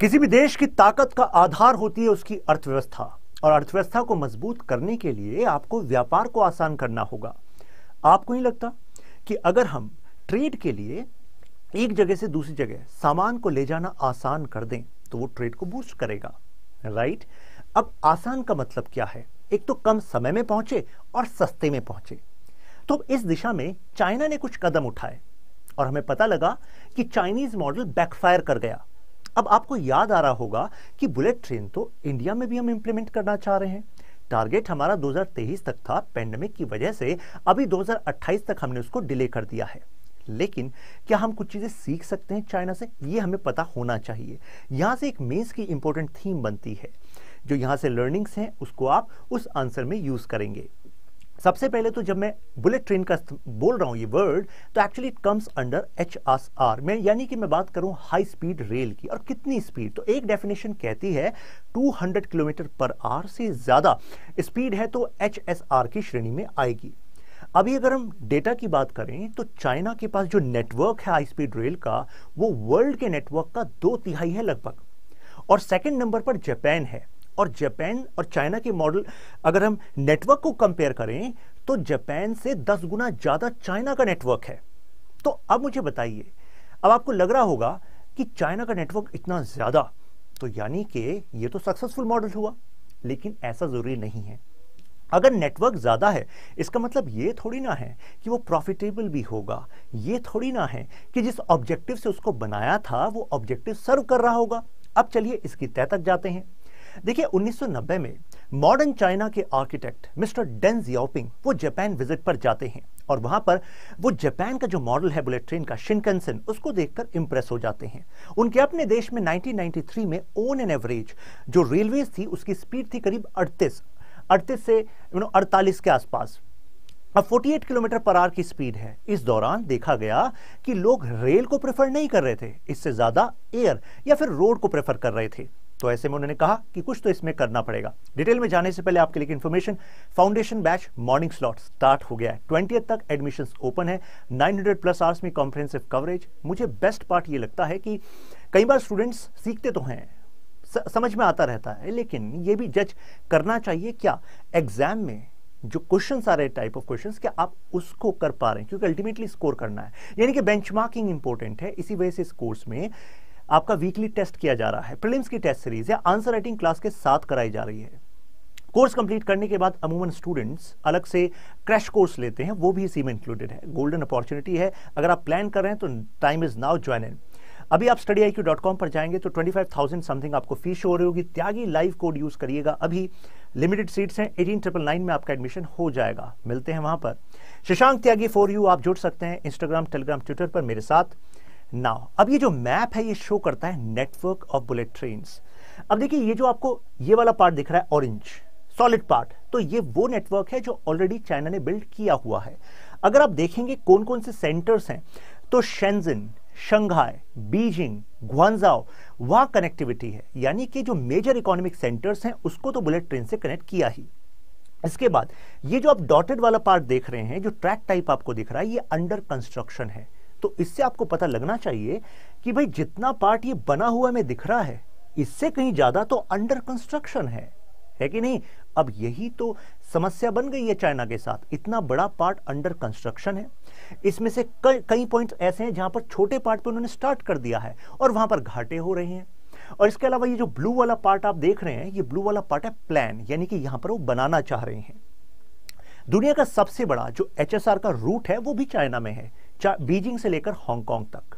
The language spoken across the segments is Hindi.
किसी भी देश की ताकत का आधार होती है उसकी अर्थव्यवस्था और अर्थव्यवस्था को मजबूत करने के लिए आपको व्यापार को आसान करना होगा आपको नहीं लगता कि अगर हम ट्रेड के लिए एक जगह से दूसरी जगह सामान को ले जाना आसान कर दें तो वो ट्रेड को बूस्ट करेगा राइट अब आसान का मतलब क्या है एक तो कम समय में पहुंचे और सस्ते में पहुंचे तो इस दिशा में चाइना ने कुछ कदम उठाए और हमें पता लगा कि चाइनीज मॉडल बैकफायर कर गया अब आपको याद आ रहा होगा कि बुलेट ट्रेन तो इंडिया में भी हम इंप्लीमेंट करना चाह रहे हैं टारगेट हमारा 2023 तक था पेंडेमिक की वजह से अभी 2028 तक हमने उसको डिले कर दिया है लेकिन क्या हम कुछ चीज़ें सीख सकते हैं चाइना से ये हमें पता होना चाहिए यहां से एक मेन्स की इंपॉर्टेंट थीम बनती है जो यहां से लर्निंग्स हैं उसको आप उस आंसर में यूज़ करेंगे सबसे पहले तो जब मैं बुलेट ट्रेन का बोल रहा हूं ये वर्ड तो actually it comes under H S R में यानी कि मैं बात करूं हाई स्पीड रेल की और कितनी स्पीड तो एक डेफिनेशन कहती है 200 किलोमीटर पर आर से ज़्यादा स्पीड है तो एच एस आर की श्रेणी में आएगी अभी अगर हम डेटा की बात करें तो चाइना के पास जो नेटवर्क है हाई स्पीड रेल का वो वर्ल्ड के नेटवर्क का दो तिहाई है लगभग और सेकेंड नंबर पर जापान है और जापान और चाइना के मॉडल अगर हम नेटवर्क को कंपेयर करें तो जापान से दस गुना ज़्यादा चाइना का नेटवर्क है तो अब मुझे बताइए अब आपको लग रहा होगा कि चाइना का नेटवर्क इतना ज़्यादा तो यानी कि यह तो सक्सेसफुल मॉडल हुआ लेकिन ऐसा ज़रूरी नहीं है अगर नेटवर्क ज़्यादा है इसका मतलब यह थोड़ी ना है कि वो प्रॉफिटेबल भी होगा यह थोड़ी ना है कि जिस ऑब्जेक्टिव से उसको बनाया था वो ऑब्जेक्टिव सर्व कर रहा होगा अब चलिए इसकी तय तक जाते हैं देखिए 1990 में मॉडर्न चाइना के आर्किटेक्ट मिस्टर डेन जियाओपिंग वो जापान विजिट पर जाते हैं और वहां पर वो जापान का जो मॉडल है बुलेट ट्रेन का शिनकनसन उसको देखकर इंप्रेस हो जाते हैं उनके अपने देश में 1993 में ओन एन एवरेज जो रेलवेज थी उसकी स्पीड थी करीब 38 38 से यू नो 48 के आसपास अब 48 किलोमीटर पर आर की स्पीड है इस दौरान देखा गया कि लोग रेल को प्रेफर नहीं कर रहे थे इससे ज़्यादा एयर या फिर रोड को प्रेफर कर रहे थे तो ऐसे में उन्होंने कहा कि कुछ तो इसमें करना पड़ेगा डिटेल में जाने से पहले आपके लिए information foundation batch morning slot start हो गया है ट्वेंटी तक एडमिशन ओपन है 900 प्लस आवर्स में कॉम्प्रेंसिव कवरेज मुझे बेस्ट पार्ट ये लगता है कि कई बार स्टूडेंट्स सीखते तो हैं समझ में आता रहता है लेकिन ये भी जज करना चाहिए क्या एग्जाम में जो क्वेश्चन आ रहे टाइप ऑफ क्वेश्चन क्या आप उसको कर पा रहे हैं क्योंकि अल्टीमेटली स्कोर करना है यानी कि बेंचमार्किंग इंपॉर्टेंट है इसी वजह से इस कोर्स में आपका वीकली टेस्ट किया जा रहा है प्रिलिम्स की टेस्ट सीरीज या आंसर राइटिंग क्लास के साथ कराई जा रही है कोर्स कंप्लीट करने के बाद अमूमन स्टूडेंट्स अलग से क्रैश कोर्स लेते हैं वो भी इसी में इंक्लूडेड है गोल्डन अपॉर्चुनिटी है अगर आप प्लान कर रहे हैं तो time is now join in अभी आप study I Q dot com पर जाएंगे तो ट्वेंटी फाइव थाउजेंड समथिंग आपको फीस शो हो रही होगी त्यागी लाइव कोड यूज करिएगा अभी लिमिटेड सीट्स हैं एटीन ट्रिपल नाइन में आपका एडमिशन हो जाएगा मिलते हैं वहां पर शशांक त्यागी फॉर यू आप जुड़ सकते हैं इंस्टाग्राम टेलीग्राम ट्विटर पर मेरे साथ नाउ अब ये जो मैप है ये शो करता है नेटवर्क ऑफ बुलेट ट्रेन अब देखिए ये जो आपको ये वाला पार्ट दिख रहा है ऑरेंज सॉलिड पार्ट तो ये वो नेटवर्क है जो ऑलरेडी चाइना ने बिल्ड किया हुआ है अगर आप देखेंगे कौन कौन से सेंटर्स हैं तो शेंजिन शंघाई बीजिंग ग्वानजाओ वहां कनेक्टिविटी है यानी कि जो मेजर इकोनॉमिक सेंटर्स हैं उसको तो बुलेट ट्रेन से कनेक्ट किया ही इसके बाद ये जो आप डॉटेड वाला पार्ट देख रहे हैं जो ट्रैक टाइप आपको दिख रहा है ये अंडर कंस्ट्रक्शन है तो इससे आपको पता लगना चाहिए कि भाई जितना पार्ट ये बना हुआ में दिख रहा है इससे कहीं ज्यादा तो अंडर कंस्ट्रक्शन है है कि नहीं अब यही तो समस्या बन गई है चाइना के साथ इतना बड़ा पार्ट अंडर कंस्ट्रक्शन है इसमें से कई पॉइंट्स ऐसे हैं जहां पर छोटे पार्ट पे उन्होंने स्टार्ट कर दिया है और वहां पर घाटे हो रहे हैं और इसके अलावा ये जो ब्लू वाला पार्ट आप देख रहे हैं ये ब्लू वाला पार्ट है प्लान यानी कि यहां पर वो बनाना चाह रहे हैं दुनिया का सबसे बड़ा जो एच का रूट है वो भी चाइना में है बीजिंग से लेकर हांगकांग तक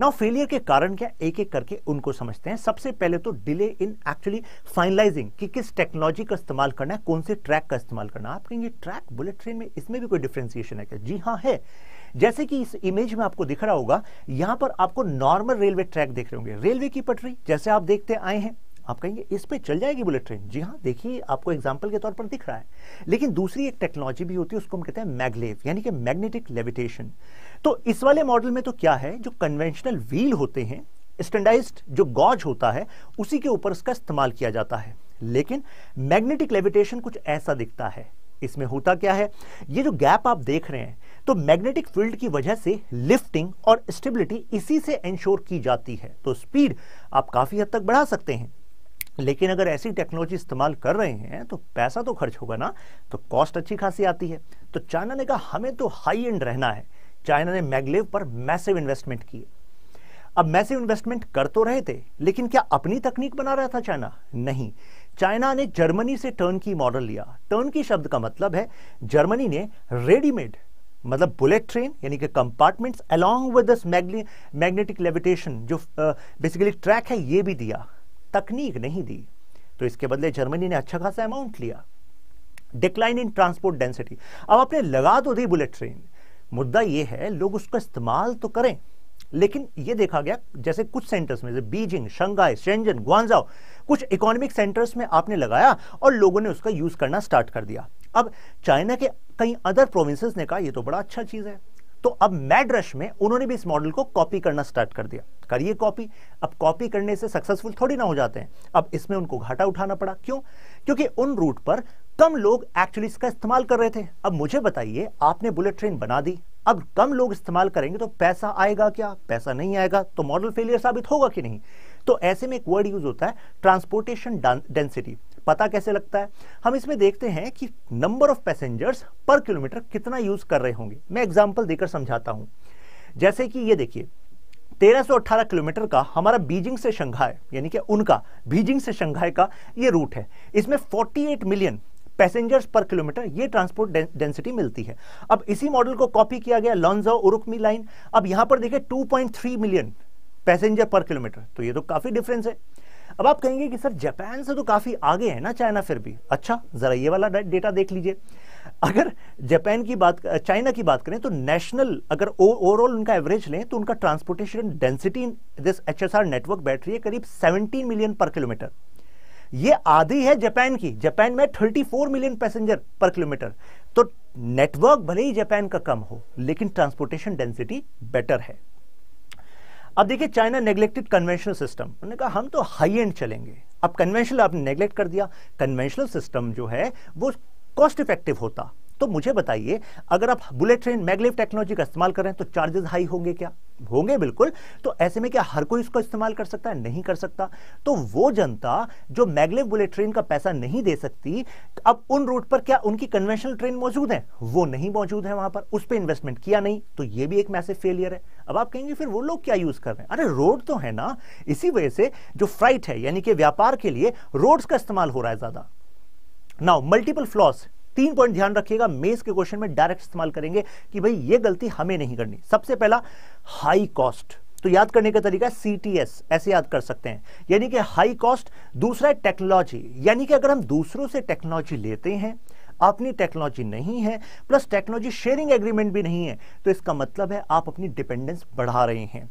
नाउ फेलियर के कारण क्या एक एक करके उनको समझते हैं सबसे पहले तो डिले इन एक्चुअली फाइनलाइजिंग कि किस टेक्नोलॉजी का इस्तेमाल करना है कौन से ट्रैक का इस्तेमाल करना है आप कहेंगे ट्रैक बुलेट ट्रेन में इसमें भी कोई डिफ्रेंसिएशन है क्या जी हाँ है जैसे कि इस इमेज में आपको दिख रहा होगा यहां पर आपको नॉर्मल रेलवे ट्रैक देख रहे होंगे रेलवे की पटरी जैसे आप देखते आए हैं आप कहेंगे इस पे चल जाएगी बुलेट ट्रेन जी हाँ देखिए आपको एग्जाम्पल के तौर पर दिख रहा है लेकिन दूसरी एक टेक्नोलॉजी भी होती है उसको हम कहते हैं मैगलेव यानी कि मैग्नेटिक लेविटेशन तो इस वाले मॉडल में तो क्या है जो कन्वेंशनल व्हील होते हैं स्टैंडाइज्ड जो गॉज होता है उसी के ऊपर उसका इस्तेमाल किया जाता है लेकिन मैग्नेटिक लेविटेशन कुछ ऐसा दिखता है इसमें होता क्या है ये जो गैप आप देख रहे हैं तो मैग्नेटिक फील्ड की वजह से लिफ्टिंग और स्टेबिलिटी इसी से इंश्योर की जाती है तो स्पीड आप काफी हद तक बढ़ा सकते हैं लेकिन अगर ऐसी टेक्नोलॉजी इस्तेमाल कर रहे हैं तो पैसा तो खर्च होगा ना तो कॉस्ट अच्छी खासी आती है तो चाइना ने कहा हमें तो हाई एंड रहना है चाइना ने मैगलेव पर मैसिव इन्वेस्टमेंट किए अब मैसिव इन्वेस्टमेंट कर तो रहे थे लेकिन क्या अपनी तकनीक बना रहा था चाइना नहीं चाइना ने जर्मनी से टर्न की मॉडल लिया टर्न की शब्द का मतलब है जर्मनी ने रेडीमेड मतलब बुलेट ट्रेन यानी कि compartments along with this magnetic levitation जो बेसिकली uh, ट्रैक है ये भी दिया तकनीक नहीं दी तो इसके बदले जर्मनी ने अच्छा खासा अमाउंट लिया डिक्लाइन इन ट्रांसपोर्ट डेंसिटी अब आपने लगा तो दी बुलेट ट्रेन मुद्दा यह है लोग उसका इस्तेमाल तो करें लेकिन यह देखा गया जैसे कुछ सेंटर्स में जैसे बीजिंग शंघाई शेंजन ग्वांजाओ कुछ इकोनॉमिक सेंटर्स में आपने लगाया और लोगों ने उसका यूज करना स्टार्ट कर दिया अब चाइना के कई अदर प्रोविंसेस ने कहा यह तो बड़ा अच्छा चीज़ है तो अब मैड रश में उन्होंने भी इस मॉडल को कॉपी करना स्टार्ट कर दिया करिए कॉपी अब कॉपी करने से सक्सेसफुल थोड़ी ना हो जाते हैं अब इसमें उनको घाटा उठाना पड़ा क्यों क्योंकि उन रूट पर कम लोग एक्चुअली इसका इस्तेमाल कर रहे थे अब मुझे बताइए आपने बुलेट ट्रेन बना दी अब कम लोग इस्तेमाल करेंगे तो पैसा आएगा क्या पैसा नहीं आएगा तो मॉडल फेलियर साबित होगा कि नहीं तो ऐसे में एक वर्ड यूज होता है ट्रांसपोर्टेशन डेंसिटी पता कैसे लगता है हम इसमें देखते हैं कि number of passengers per kilometre कितना यूज कर रहे होंगे मैं एग्जाम्पल देकर समझाता हूं जैसे कि ये देखिए 1318 किलोमीटर का हमारा बीजिंग से शंघाई यानी कि उनका बीजिंग से शंघाई का ये रूट है इसमें 48 मिलियन पैसेंजर्स पर किलोमीटर ये ट्रांसपोर्ट डेंसिटी मिलती है अब इसी मॉडल को कॉपी किया गया लॉन्जो उरुकमी लाइन अब यहां पर देखिए 2.3 मिलियन पैसेंजर पर किलोमीटर तो ये तो काफी डिफरेंस है अब आप कहेंगे कि सर जापान से तो काफ़ी आगे है ना चाइना फिर भी अच्छा ज़रा ये वाला डेटा देख लीजिए अगर जापान की बात चाइना की बात करें तो नेशनल अगर ओवरऑल उनका एवरेज लें तो उनका transportation density this H network battery है करीब 17 मिलियन पर किलोमीटर ये आधी है जापान की जापान में 34 मिलियन पैसेंजर पर किलोमीटर तो नेटवर्क भले ही जापान का कम हो लेकिन ट्रांसपोर्टेशन डेंसिटी बेटर है अब देखिए चाइना नेग्लेक्टेड कन्वेंशनल सिस्टम उन्होंने कहा हम तो हाई एंड चलेंगे अब कन्वेंशनल आपने नेग्लेक्ट कर दिया कन्वेंशनल सिस्टम जो है वो कॉस्ट इफेक्टिव होता तो मुझे बताइए अगर आप बुलेट ट्रेन मैगलेव टेक्नोलॉजी का इस्तेमाल करें तो चार्जेस हाई होंगे क्या होंगे बिल्कुल तो ऐसे में क्या हर कोई इसको इस्तेमाल कर सकता है नहीं कर सकता तो वो जनता जो मैगलेव बुलेट ट्रेन का पैसा नहीं दे सकती अब उन रूट पर क्या उनकी कन्वेंशनल ट्रेन मौजूद है वो नहीं मौजूद है वहां पर उस पर इन्वेस्टमेंट किया नहीं तो ये भी एक मैसेज फेलियर है अब आप कहेंगे फिर वो लोग क्या यूज कर रहे हैं अरे रोड तो है ना इसी वजह से जो फ्राइट है यानी कि व्यापार के लिए रोड्स का इस्तेमाल हो रहा है ज्यादा नाउ मल्टीपल फ्लॉस तीन पॉइंट ध्यान रखिएगा मेस के क्वेश्चन में डायरेक्ट इस्तेमाल करेंगे कि भाई ये गलती हमें नहीं करनी सबसे पहला हाई कॉस्ट तो याद करने का तरीका है एस ऐसे याद कर सकते हैं यानी कि हाई कॉस्ट दूसरा है टेक्नोलॉजी यानी कि अगर हम दूसरों से टेक्नोलॉजी लेते हैं अपनी टेक्नोलॉजी नहीं है प्लस टेक्नोलॉजी शेयरिंग एग्रीमेंट भी नहीं है तो इसका मतलब है आप अपनी डिपेंडेंस बढ़ा रहे हैं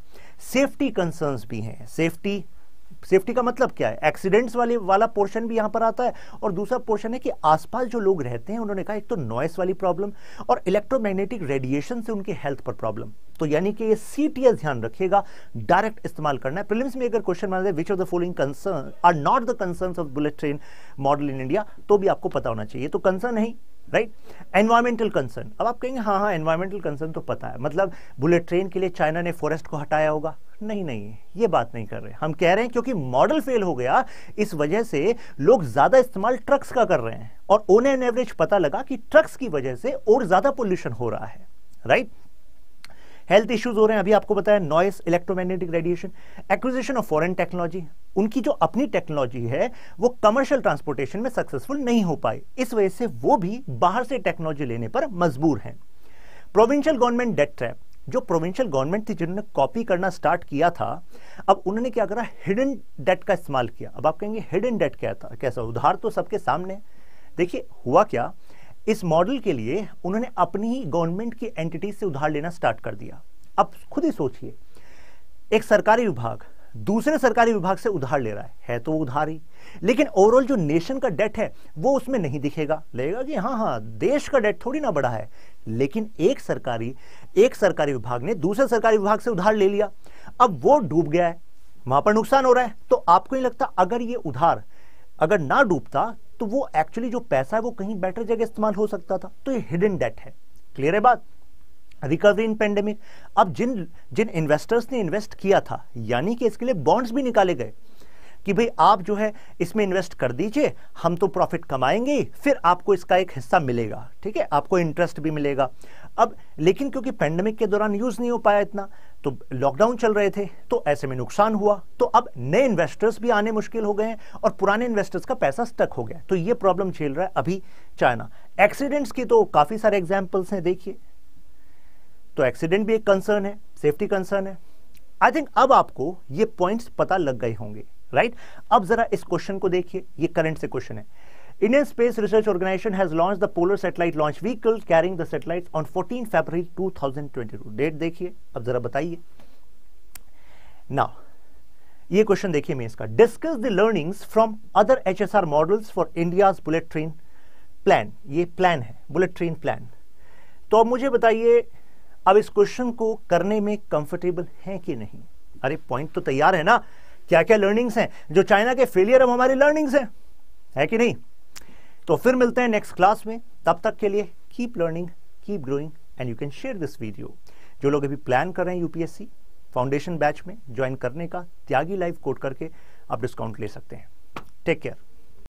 सेफ्टी कंसर्न्स भी हैं सेफ्टी सेफ्टी का मतलब क्या है एक्सीडेंट्स वाले वाला पोर्शन भी यहां पर आता है और दूसरा पोर्शन है कि आसपास जो लोग रहते हैं उन्होंने कहा एक तो नॉइस वाली प्रॉब्लम और इलेक्ट्रोमैग्नेटिक रेडिएशन से उनकी हेल्थ पर प्रॉब्लम तो यानी कि ये सी टी एस ध्यान रखिएगा डायरेक्ट इस्तेमाल करना है प्रिलिम्स में अगर क्वेश्चन बना which of the following concern are not the concern of bullet train model in India तो भी आपको पता होना चाहिए तो कंसर्न नहीं राइट एनवायरमेंटल कंसर्न अब आप कहेंगे हाँ हाँ एनवायरमेंटल कंसर्न तो पता है मतलब बुलेट ट्रेन के लिए चाइना ने फॉरेस्ट को हटाया होगा नहीं नहीं ये बात नहीं कर रहे हम कह रहे हैं क्योंकि मॉडल फेल हो गया इस वजह से लोग ज़्यादा इस्तेमाल ट्रक्स का कर रहे हैं और ओन एन एवरेज पता लगा कि ट्रक्स की वजह से और ज़्यादा पोल्यूशन हो रहा है राइट हेल्थ इश्यूज हो रहे हैं अभी आपको बताया noise electromagnetic radiation acquisition of foreign technology उनकी जो अपनी टेक्नोलॉजी है वो कमर्शियल ट्रांसपोर्टेशन में सक्सेसफुल नहीं हो पाए इस वजह से वो भी बाहर से टेक्नोलॉजी लेने पर मजबूर हैं प्रोविंशियल गवर्नमेंट डेट ट्रैप जो प्रोविंशियल गवर्नमेंट थी जिन्होंने कॉपी करना स्टार्ट किया था अब उन्होंने क्या करा हिडन डेट का इस्तेमाल किया अब आप कहेंगे हिडन डेट क्या था कैसा उधार तो सबके सामने देखिए हुआ क्या इस मॉडल के लिए उन्होंने अपनी ही गवर्नमेंट की एंटिटी से उधार लेना स्टार्ट कर दिया अब खुद ही सोचिए एक सरकारी विभाग दूसरे सरकारी विभाग से उधार ले रहा है है तो उधार ही लेकिन ओवरऑल जो नेशन का डेट है वो उसमें नहीं दिखेगा लगेगा कि हाँ हाँ देश का डेट थोड़ी ना बढ़ा है लेकिन एक सरकारी एक सरकारी विभाग ने दूसरे सरकारी विभाग से उधार ले लिया अब वो डूब गया है वहां पर नुकसान हो रहा है तो आपको नहीं लगता अगर ये उधार अगर ना डूबता तो वो एक्चुअली जो पैसा है वो कहीं बेटर जगह इस्तेमाल हो सकता था तो ये हिडन डेट है क्लियर है बात रिकवरी इन पेंडेमिक अब जिन जिन इन्वेस्टर्स ने इन्वेस्ट किया था यानी कि इसके लिए बॉन्ड्स भी निकाले गए कि भाई आप जो है इसमें इन्वेस्ट कर दीजिए हम तो प्रॉफिट कमाएंगे फिर आपको इसका एक हिस्सा मिलेगा ठीक है आपको इंटरेस्ट भी मिलेगा अब लेकिन क्योंकि पेंडेमिक के दौरान यूज़ नहीं हो पाया इतना तो लॉकडाउन चल रहे थे तो ऐसे में नुकसान हुआ तो अब नए इन्वेस्टर्स भी आने मुश्किल हो गए हैं और पुराने इन्वेस्टर्स का पैसा स्टक हो गया तो ये प्रॉब्लम झेल रहा है अभी चाइना एक्सीडेंट्स की तो काफ़ी सारे एग्जाम्पल्स हैं देखिए तो एक्सीडेंट भी एक कंसर्न है सेफ्टी कंसर्न है आई थिंक अब आपको ये पॉइंट्स पता लग गए होंगे राइट right? अब जरा इस क्वेश्चन को देखिए ये करंट से क्वेश्चन है Indian Space Research Organization has launched the Polar Satellite Launch Vehicle carrying the satellites on 14 February 2022. Date देखिए अब जरा बताइए नाउ ये क्वेश्चन देखिए मैं इसका discuss the learnings from other HSR models for India's bullet train plan ये प्लान है बुलेट ट्रेन प्लान तो अब मुझे बताइए अब इस क्वेश्चन को करने में कंफर्टेबल है कि नहीं अरे पॉइंट तो तैयार है ना क्या क्या लर्निंग्स हैं जो चाइना के फेलियर अब हमारी लर्निंग्स हैं है कि नहीं तो फिर मिलते हैं नेक्स्ट क्लास में तब तक के लिए keep learning keep growing and you can share this video जो लोग अभी प्लान कर रहे हैं यूपीएससी फाउंडेशन बैच में ज्वाइन करने का त्यागी लाइव कोड करके आप डिस्काउंट ले सकते हैं टेक केयर